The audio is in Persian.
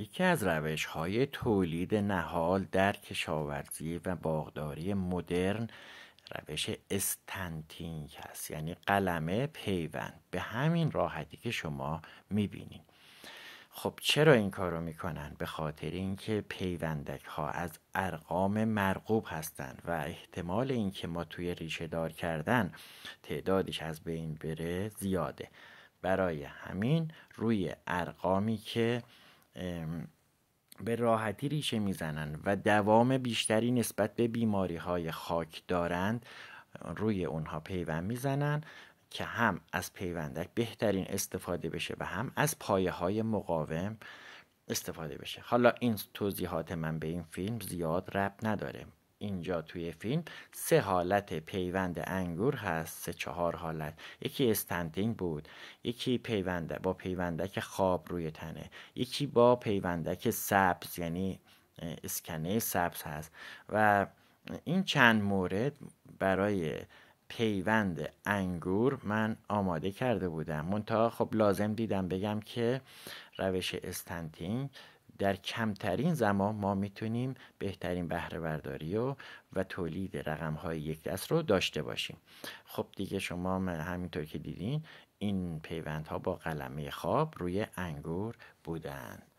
یکی از روش های تولید نهال در کشاورزی و باغداری مدرن روش استنتینگ هست یعنی قلمه پیوند به همین راحتی که شما میبینید خب چرا این کار رو میکنن؟ به خاطر اینکه پیوندک ها از ارقام مرغوب هستند و احتمال اینکه ما توی ریشه دار کردن تعدادش از بین بره زیاده برای همین روی ارقامی که به راحتی ریشه میزنند و دوام بیشتری نسبت به بیماری های خاک دارند روی اونها پیوند میزنند که هم از پیوندک بهترین استفاده بشه و هم از پایه های مقاوم استفاده بشه حالا این توضیحات من به این فیلم زیاد رب نداره اینجا توی فیلم سه حالت پیوند انگور هست سه چهار حالت یکی استنتینگ بود یکی پیونده با پیوندک خواب روی تنه یکی با پیوندک سبز یعنی اسکنه سبز هست و این چند مورد برای پیوند انگور من آماده کرده بودم منتها خب لازم دیدم بگم که روش استنتینگ در کمترین زمان ما میتونیم بهترین بهره برداری و و تولید رقم های یک دست رو داشته باشیم خب دیگه شما همینطور که دیدین این پیوندها با قلمه خواب روی انگور بودند